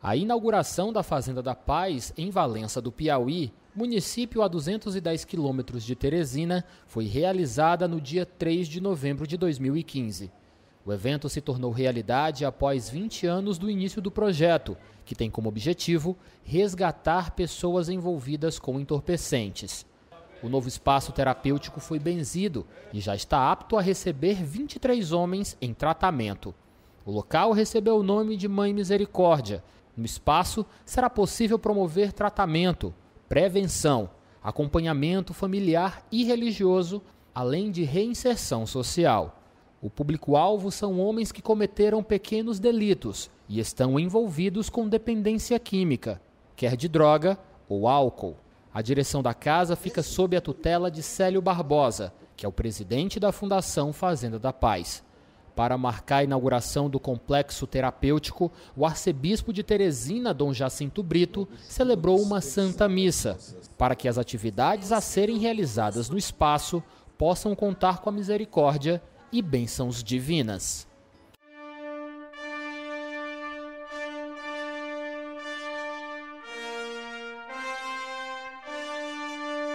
A inauguração da Fazenda da Paz, em Valença do Piauí, município a 210 quilômetros de Teresina, foi realizada no dia 3 de novembro de 2015. O evento se tornou realidade após 20 anos do início do projeto, que tem como objetivo resgatar pessoas envolvidas com entorpecentes. O novo espaço terapêutico foi benzido e já está apto a receber 23 homens em tratamento. O local recebeu o nome de Mãe Misericórdia no espaço, será possível promover tratamento, prevenção, acompanhamento familiar e religioso, além de reinserção social. O público-alvo são homens que cometeram pequenos delitos e estão envolvidos com dependência química, quer de droga ou álcool. A direção da casa fica sob a tutela de Célio Barbosa, que é o presidente da Fundação Fazenda da Paz. Para marcar a inauguração do complexo terapêutico, o arcebispo de Teresina, Dom Jacinto Brito, celebrou uma santa missa para que as atividades a serem realizadas no espaço possam contar com a misericórdia e bênçãos divinas.